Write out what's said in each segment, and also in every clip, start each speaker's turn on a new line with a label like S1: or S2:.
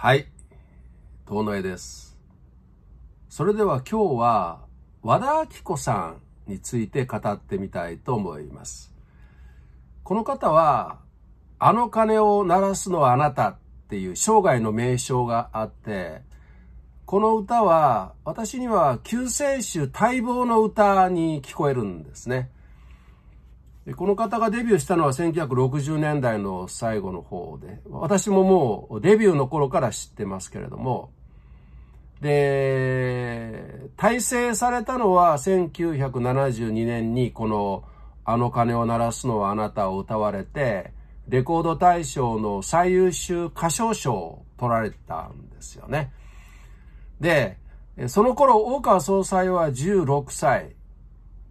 S1: はい。遠野絵です。それでは今日は和田明子さんについて語ってみたいと思います。この方は、あの鐘を鳴らすのはあなたっていう生涯の名称があって、この歌は私には救世主待望の歌に聞こえるんですね。この方がデビューしたのは1960年代の最後の方で、私ももうデビューの頃から知ってますけれども、で、大成されたのは1972年にこのあの鐘を鳴らすのはあなたを歌われて、レコード大賞の最優秀歌唱賞を取られたんですよね。で、その頃、大川総裁は16歳。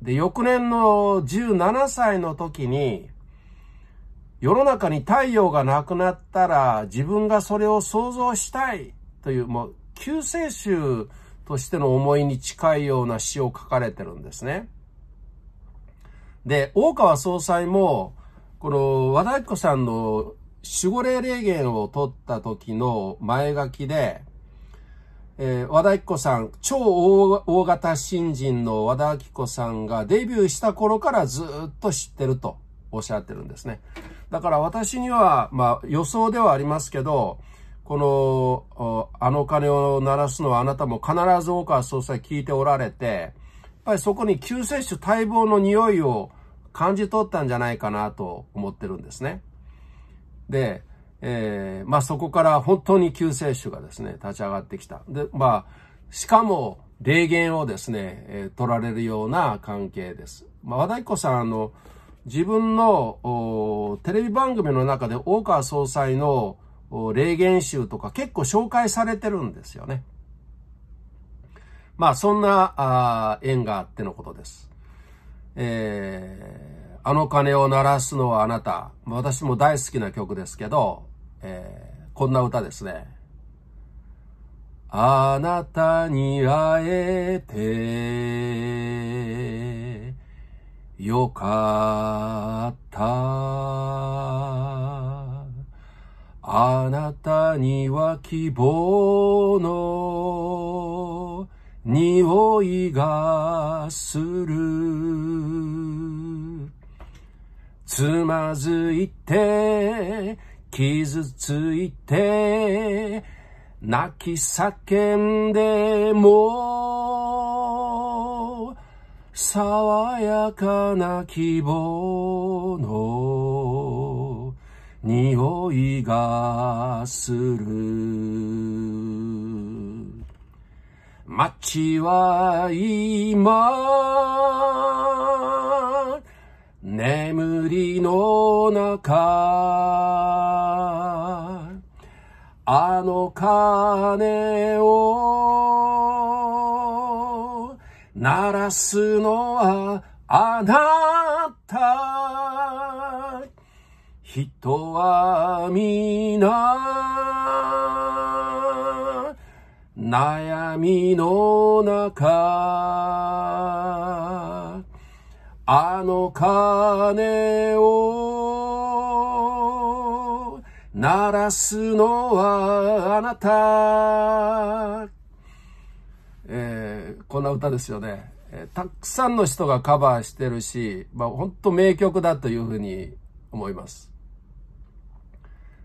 S1: で、翌年の17歳の時に、世の中に太陽がなくなったら自分がそれを想像したいという、もう救世主としての思いに近いような詩を書かれてるんですね。で、大川総裁も、この和田彦さんの守護霊霊言を取った時の前書きで、えー、和田明子さん、超大型新人の和田明子さんがデビューした頃からずっと知ってるとおっしゃってるんですね。だから私には、まあ予想ではありますけど、この、あの鐘を鳴らすのはあなたも必ず大川総裁聞いておられて、やっぱりそこに救世主待望の匂いを感じ取ったんじゃないかなと思ってるんですね。で、えー、まあそこから本当に救世主がですね、立ち上がってきた。で、まあ、しかも、霊言をですね、えー、取られるような関係です。まあ、和田彦さん、あの、自分のテレビ番組の中で大川総裁の霊言集とか結構紹介されてるんですよね。まあ、そんなあ縁があってのことです。えー、あの鐘を鳴らすのはあなた。私も大好きな曲ですけど、えー、こんな歌ですね。あなたに会えてよかった。あなたには希望の匂いがする。つまずいて傷ついて泣き叫んでも爽やかな希望の匂いがする街は今眠りの中、あの鐘を鳴らすのはあなた。人は皆悩みの中あの鐘を鳴らすのはあなた。えー、こんな歌ですよね。えー、たくさんの人がカバーしてるし、まあ本当名曲だというふうに思います。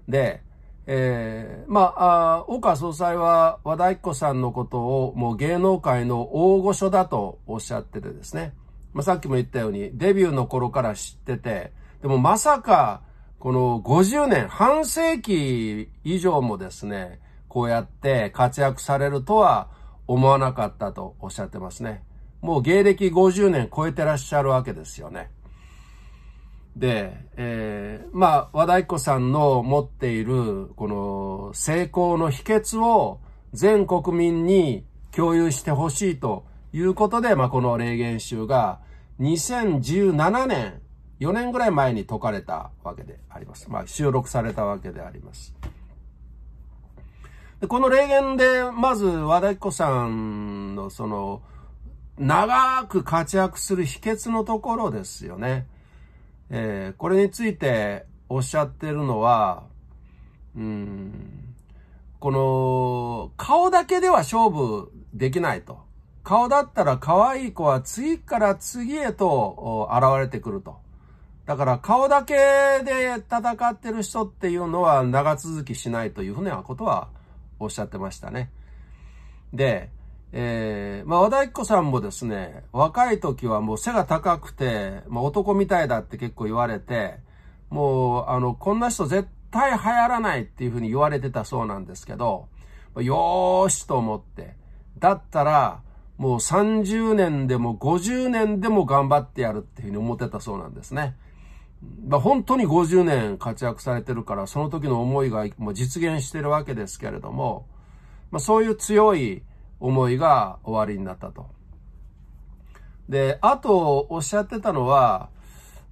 S1: で、えー、まあ、あ大川総裁は和田ア子さんのことをもう芸能界の大御所だとおっしゃっててですね。まあ、さっきも言ったように、デビューの頃から知ってて、でもまさか、この50年、半世紀以上もですね、こうやって活躍されるとは思わなかったとおっしゃってますね。もう芸歴50年超えてらっしゃるわけですよね。で、えー、まあ、和田彦さんの持っている、この成功の秘訣を全国民に共有してほしいということで、まあ、この霊言集が2017年、4年ぐらい前に解かれたわけであります。まあ、収録されたわけであります。でこの霊言で、まず和田彦さんのその、長く活躍する秘訣のところですよね。えー、これについておっしゃってるのは、うん、この、顔だけでは勝負できないと。顔だったら可愛い子は次から次へと現れてくると。だから顔だけで戦ってる人っていうのは長続きしないというふうなことはおっしゃってましたね。で、えー、まあ、和田彦さんもですね、若い時はもう背が高くて、まあ、男みたいだって結構言われて、もう、あの、こんな人絶対流行らないっていうふうに言われてたそうなんですけど、よーしと思って、だったら、もう30年でも50年でも頑張ってやるっていうふうに思ってたそうなんですね。まあ、本当に50年活躍されてるから、その時の思いがもう実現してるわけですけれども、まあ、そういう強い思いが終わりになったと。で、あとおっしゃってたのは、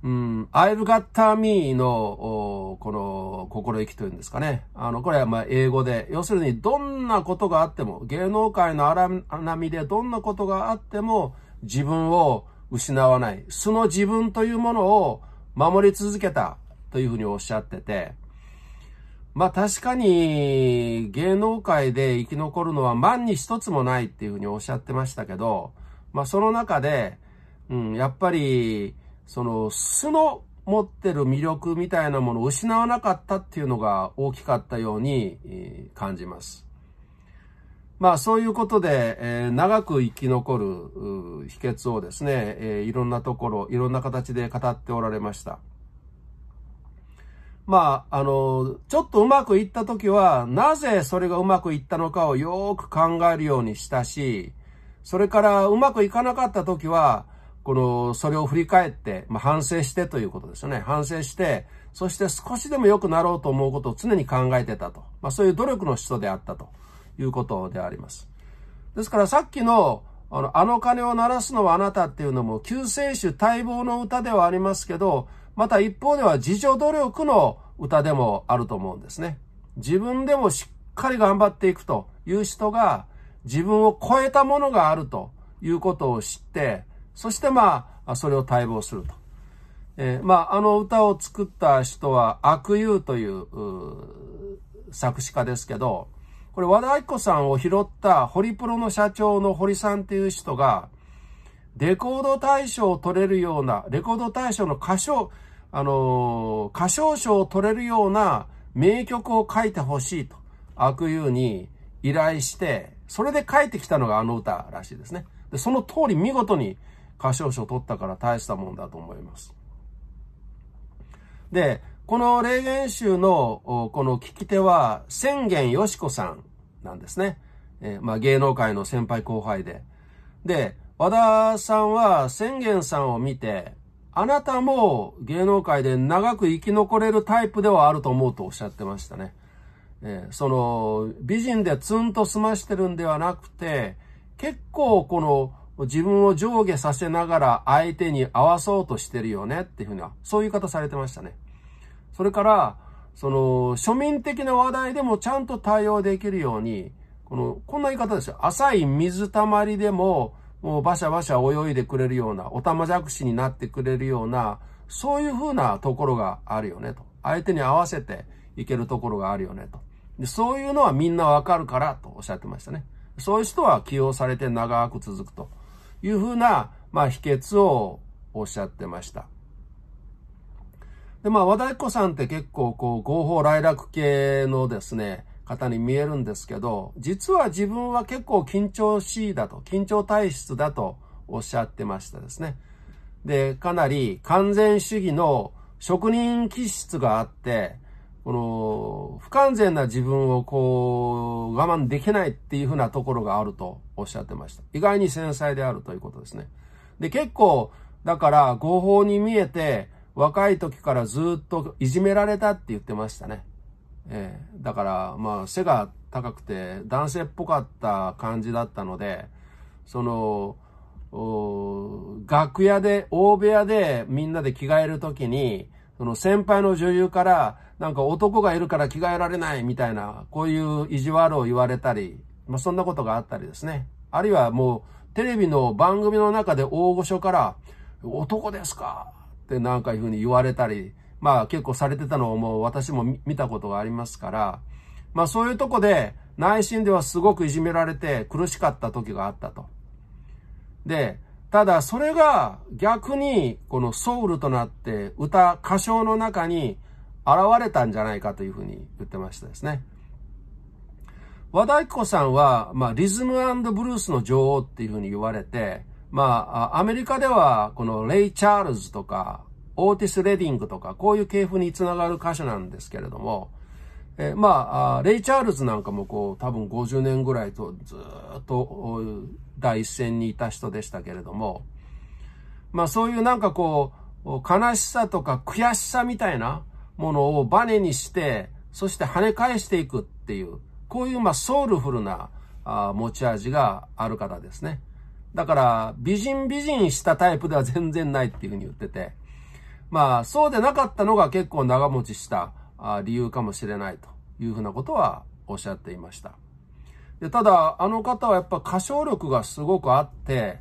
S1: うん、I've got me の、この、心意気というんですかね。あの、これはまあ英語で、要するにどんなことがあっても、芸能界の荒波でどんなことがあっても、自分を失わない。その自分というものを守り続けたというふうにおっしゃってて、まあ確かに芸能界で生き残るのは万に一つもないっていうふうにおっしゃってましたけど、まあその中で、うん、やっぱり、その素の持ってる魅力みたいなものを失わなかったっていうのが大きかったように感じます。まあそういうことで、えー、長く生き残る秘訣をですね、えー、いろんなところ、いろんな形で語っておられました。まあ、あの、ちょっとうまくいった時は、なぜそれがうまくいったのかをよく考えるようにしたし、それからうまくいかなかった時は、この、それを振り返って、まあ、反省してということですよね。反省して、そして少しでも良くなろうと思うことを常に考えてたと。まあ、そういう努力の人であったということであります。ですからさっきの、あの、あの鐘を鳴らすのはあなたっていうのも、救世主待望の歌ではありますけど、また一方では自助努力の歌でもあると思うんですね。自分でもしっかり頑張っていくという人が、自分を超えたものがあるということを知って、そしてまあ、それを待望すると。えー、まあ、あの歌を作った人は、悪友という作詞家ですけど、これ和田明子さんを拾ったホリプロの社長の堀さんっていう人が、レコード大賞を取れるような、レコード大賞の歌唱、あのー、歌唱賞を取れるような名曲を書いてほしいと、悪友に依頼して、それで書いてきたのがあの歌らしいですね。で、その通り見事に歌唱賞取ったから大したもんだと思います。で、この霊言集のこの聞き手は千言よしこさんなんですね。えー、まあ芸能界の先輩後輩で。で、和田さんは千言さんを見て、あなたも芸能界で長く生き残れるタイプではあると思うとおっしゃってましたね。えー、その、美人でツンと済ましてるんではなくて、結構この自分を上下させながら相手に合わそうとしてるよねっていうふうな、そういう言い方されてましたね。それから、その、庶民的な話題でもちゃんと対応できるように、この、こんな言い方ですよ。浅い水たまりでも、もうバシャバシャ泳いでくれるような、おたまじゃくしになってくれるような、そういうふうなところがあるよねと。相手に合わせていけるところがあるよねと。でそういうのはみんなわかるからとおっしゃってましたね。そういう人は起用されて長く続くと。いうふうな、まあ、秘訣をおっしゃってました。で、まあ、和田彦さんって結構、こう、合法来楽系のですね、方に見えるんですけど、実は自分は結構緊張しいだと、緊張体質だとおっしゃってましたですね。で、かなり完全主義の職人気質があって、この、不完全な自分をこう、我慢できないっていうふうなところがあるとおっしゃってました。意外に繊細であるということですね。で、結構、だから、合法に見えて、若い時からずっといじめられたって言ってましたね。えー、だから、まあ、背が高くて、男性っぽかった感じだったので、その、楽屋で、大部屋でみんなで着替えるときに、その先輩の女優から、なんか男がいるから着替えられないみたいな、こういう意地悪を言われたり、まあ、そんなことがあったりですね。あるいはもう、テレビの番組の中で大御所から、男ですかってなんかいうふうに言われたり、まあ結構されてたのをもう私も見たことがありますから、まあそういうとこで内心ではすごくいじめられて苦しかった時があったと。で、ただそれが逆にこのソウルとなって歌、歌唱の中に現れたんじゃないかというふうに言ってましたですね。和田彦さんは、まあ、リズムブルースの女王っていうふうに言われて、まあ、アメリカではこのレイ・チャールズとかオーティス・レディングとかこういう系譜につながる歌手なんですけれども、えー、まあ、レイ・チャールズなんかもこう、多分50年ぐらいとずっと第一線にいた人でしたけれども、まあそういうなんかこう、悲しさとか悔しさみたいなものをバネにして、そして跳ね返していくっていう、こういうまあソウルフルなあ持ち味がある方ですね。だから、美人美人したタイプでは全然ないっていうふうに言ってて、まあそうでなかったのが結構長持ちした、理由かもしれないというふうなことはおっしゃっていました。でただ、あの方はやっぱ歌唱力がすごくあって、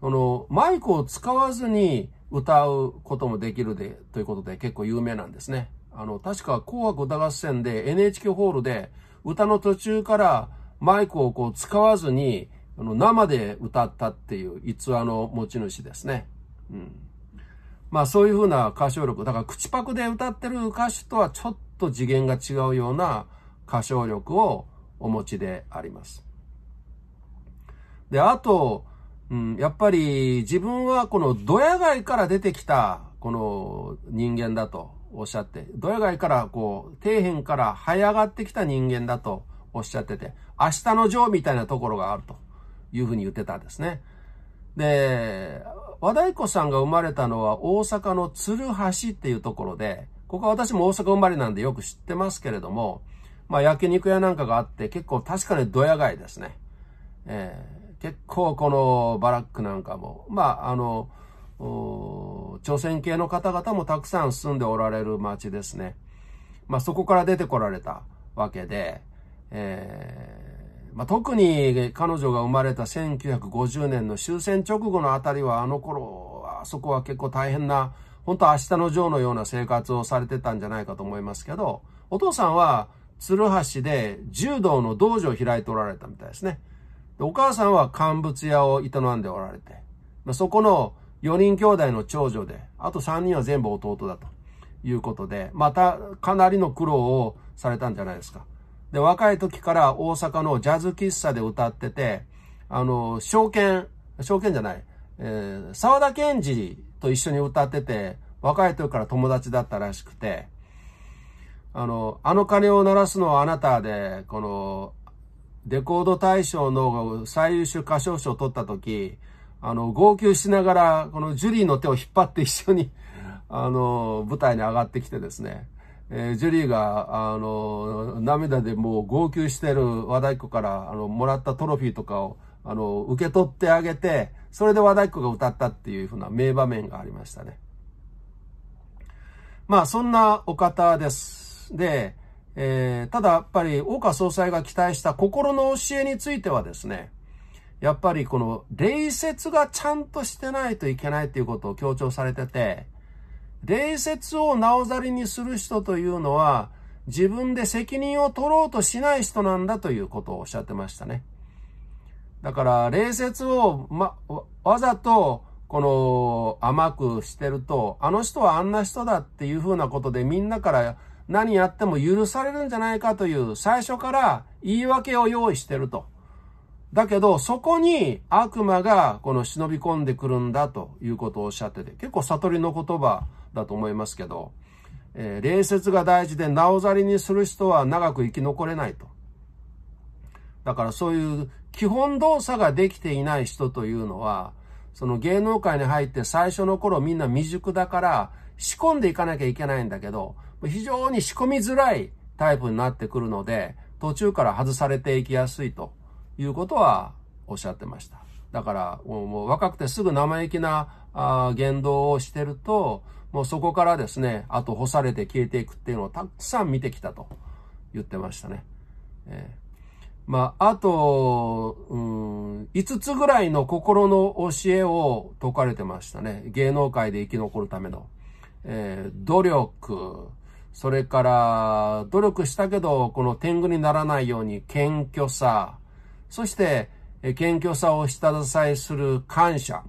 S1: そのマイクを使わずに歌うこともできるで、ということで結構有名なんですね。あの、確か紅白歌合戦で NHK ホールで歌の途中からマイクをこう使わずに、あの生で歌ったっていう逸話の持ち主ですね。うん。まあそういう風な歌唱力、だから口パクで歌ってる歌手とはちょっと次元が違うような歌唱力をお持ちであります。で、あと、うん、やっぱり自分はこのドヤ街から出てきたこの人間だとおっしゃって、ドヤ街からこう、底辺から這い上がってきた人間だとおっしゃってて、明日のジョーみたいなところがあるというふうに言ってたんですね。で、和太鼓さんが生まれたのは大阪の鶴橋っていうところで、ここは私も大阪生まれなんでよく知ってますけれども、まあ焼肉屋なんかがあって結構確かにドヤ街ですね。えー、結構このバラックなんかも、まああの、朝鮮系の方々もたくさん住んでおられる町ですね。まあそこから出てこられたわけで、えーまあ、特に彼女が生まれた1950年の終戦直後のあたりは、あの頃は、そこは結構大変な、本当明日のジョーのような生活をされてたんじゃないかと思いますけど、お父さんは、鶴橋で柔道の道場を開いておられたみたいですね。でお母さんは乾物屋を営んでおられて、まあ、そこの4人兄弟の長女で、あと3人は全部弟だということで、またかなりの苦労をされたんじゃないですか。で、若い時から大阪のジャズ喫茶で歌ってて、あの、証券、証券じゃない、えー、沢田健二と一緒に歌ってて、若い時から友達だったらしくて、あの、あの鐘を鳴らすのはあなたで、この、レコード大賞の最優秀歌唱賞を取った時、あの、号泣しながら、このジュリーの手を引っ張って一緒に、あの、舞台に上がってきてですね、えー、ジュリーが、あの、涙でもう号泣してる和太鼓から、あの、もらったトロフィーとかを、あの、受け取ってあげて、それで和太鼓が歌ったっていうふうな名場面がありましたね。まあ、そんなお方です。で、えー、ただやっぱり岡総裁が期待した心の教えについてはですね、やっぱりこの礼節がちゃんとしてないといけないということを強調されてて、礼節をなおざりにする人というのは、自分で責任を取ろうとしない人なんだということをおっしゃってましたね。だから、礼節を、ま、わざと、この、甘くしてると、あの人はあんな人だっていうふうなことで、みんなから何やっても許されるんじゃないかという、最初から言い訳を用意してると。だけど、そこに悪魔がこの忍び込んでくるんだということをおっしゃってて、結構悟りの言葉だと思いますけど、えー、礼節が大事で、なおざりにする人は長く生き残れないと。だからそういう基本動作ができていない人というのは、その芸能界に入って最初の頃みんな未熟だから仕込んでいかなきゃいけないんだけど、非常に仕込みづらいタイプになってくるので、途中から外されていきやすいということはおっしゃってました。だから、もう若くてすぐ生意気なあ言動をしてると、もうそこからですね、あと干されて消えていくっていうのをたくさん見てきたと言ってましたね。えー、まあ、あと、うん、5つぐらいの心の教えを説かれてましたね。芸能界で生き残るための。えー、努力、それから、努力したけど、この天狗にならないように謙虚さ、そして、謙虚さを下支えする感謝。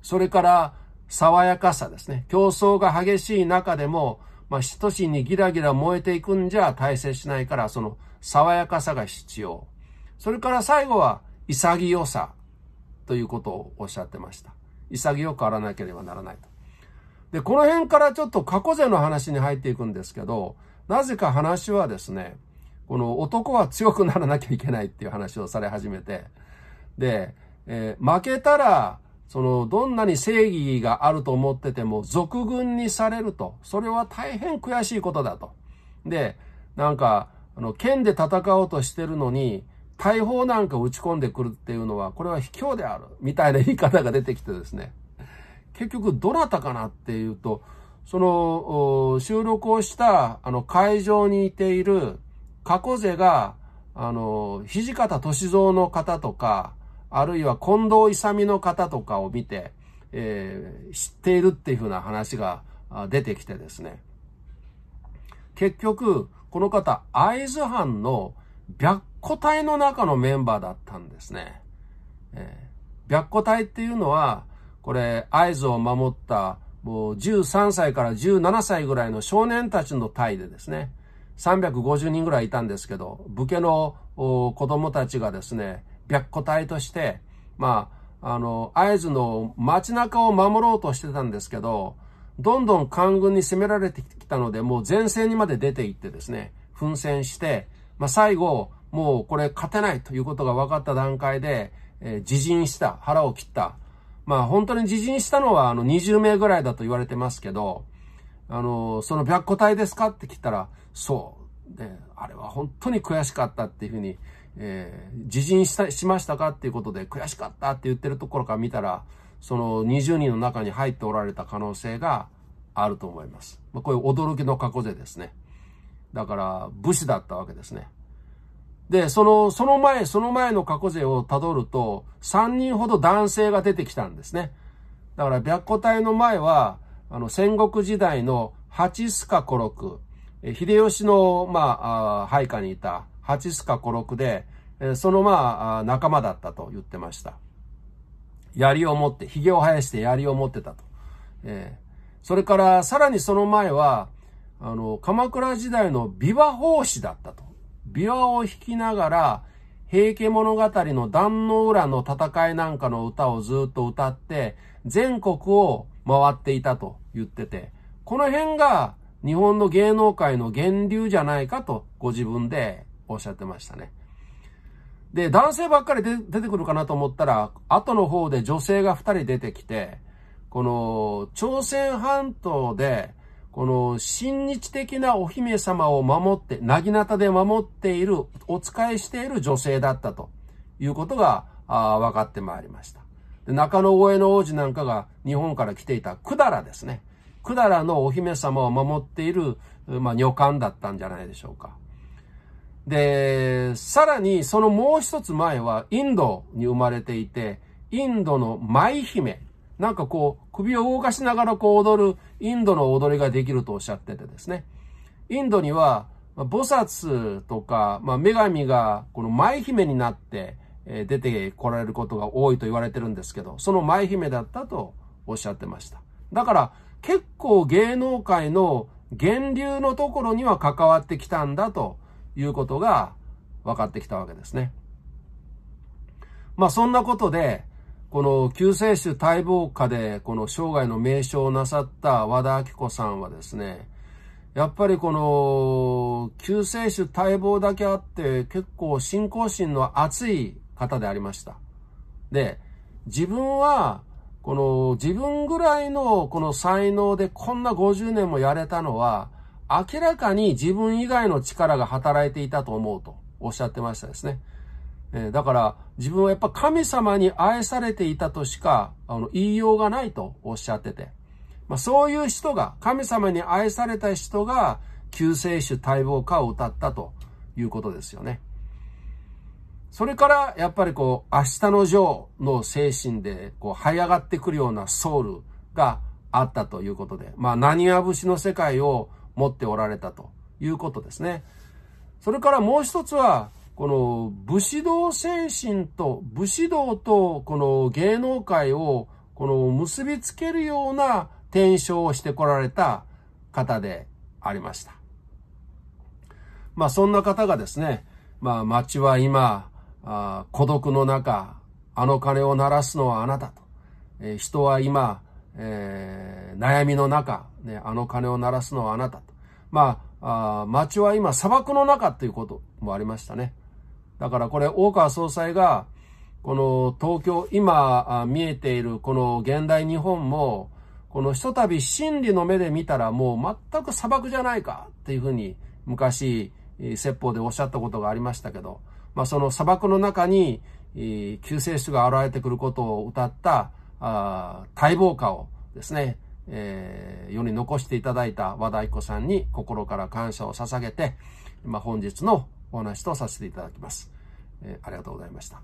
S1: それから、爽やかさですね。競争が激しい中でも、まあ、人心しにギラギラ燃えていくんじゃ大成しないから、その爽やかさが必要。それから最後は、潔さということをおっしゃってました。潔くあらなければならないと。で、この辺からちょっと過去勢の話に入っていくんですけど、なぜか話はですね、この男は強くならなきゃいけないっていう話をされ始めて、で、えー、負けたら、その、どんなに正義があると思ってても、俗軍にされると。それは大変悔しいことだと。で、なんか、あの、剣で戦おうとしてるのに、大砲なんか打ち込んでくるっていうのは、これは卑怯である、みたいな言い方が出てきてですね。結局、どなたかなっていうと、その、収録をした、あの、会場にいている、過去勢が、あの、土方歳三の方とか、あるいは近藤勇の方とかを見て、えー、知っているっていうふうな話が出てきてですね。結局、この方、会津藩の白虎隊の中のメンバーだったんですね。えー、白虎隊っていうのは、これ、会津を守った、もう13歳から17歳ぐらいの少年たちの隊でですね。350人ぐらいいたんですけど、武家の子供たちがですね、白虎隊として、まあ、あの、会津の街中を守ろうとしてたんですけど、どんどん官軍に攻められてきたので、もう前線にまで出て行ってですね、奮戦して、まあ、最後、もうこれ勝てないということが分かった段階で、えー、自陣した、腹を切った。まあ本当に自陣したのはあの20名ぐらいだと言われてますけど、あの、その白虎隊ですかって聞いたら、そう。で、あれは本当に悔しかったっていうふうに、えー、自陣したしましたかっていうことで、悔しかったって言ってるところから見たら、その20人の中に入っておられた可能性があると思います。まあ、こういう驚きの過去勢ですね。だから、武士だったわけですね。で、その、その前、その前の過去勢をたどると、3人ほど男性が出てきたんですね。だから、白虎隊の前は、あの、戦国時代の八須賀五六、秀吉の、まあ、配下にいた八須賀五六で、そのまあ、仲間だったと言ってました。槍を持って、髭を生やして槍を持ってたと。えー、それから、さらにその前は、あの、鎌倉時代の琵琶法師だったと。琵琶を弾きながら、平家物語の壇の浦の戦いなんかの歌をずっと歌って、全国を回っていたと言ってて、この辺が、日本の芸能界の源流じゃないかとご自分でおっしゃってましたね。で、男性ばっかり出てくるかなと思ったら、後の方で女性が2人出てきて、この朝鮮半島で、この親日的なお姫様を守って、なぎなたで守っている、お仕えしている女性だったということが、分かってまいりました。で中野越えの王子なんかが日本から来ていた百済ですね。くだらのお姫様を守っている、まあ、女官だったんじゃないでしょうか。で、さらにそのもう一つ前はインドに生まれていて、インドの舞姫。なんかこう、首を動かしながらこう踊る、インドの踊りができるとおっしゃっててですね。インドには、菩薩とか、まあ、女神がこの舞姫になって出てこられることが多いと言われてるんですけど、その舞姫だったとおっしゃってました。だから、結構芸能界の源流のところには関わってきたんだということが分かってきたわけですね。まあそんなことで、この救世主待望家でこの生涯の名称をなさった和田明子さんはですね、やっぱりこの救世主待望だけあって結構信仰心の熱い方でありました。で、自分はこの自分ぐらいのこの才能でこんな50年もやれたのは、明らかに自分以外の力が働いていたと思うとおっしゃってましたですね。えだから自分はやっぱ神様に愛されていたとしかあの言いようがないとおっしゃってて。まあ、そういう人が、神様に愛された人が救世主待望歌を歌ったということですよね。それからやっぱりこう、明日のジョーの精神で、こう、這い上がってくるようなソウルがあったということで、まあ、何や節の世界を持っておられたということですね。それからもう一つは、この武士道精神と武士道とこの芸能界をこの結びつけるような転生をしてこられた方でありました。まあそんな方がですね、まあ町は今、あ孤独の中、あの鐘を鳴らすのはあなたと。えー、人は今、えー、悩みの中、ね、あの鐘を鳴らすのはあなたと。まあ、あ街は今砂漠の中ということもありましたね。だからこれ、大川総裁が、この東京、今見えているこの現代日本も、このひとたび真理の目で見たらもう全く砂漠じゃないかっていうふうに昔、説法でおっしゃったことがありましたけど、まあ、その砂漠の中に、え救世主が現れてくることを歌ったあ待望歌をですね、えー、世に残していただいた和田愛子さんに心から感謝を捧げて、まあ、本日のお話とさせていただきます。えー、ありがとうございました。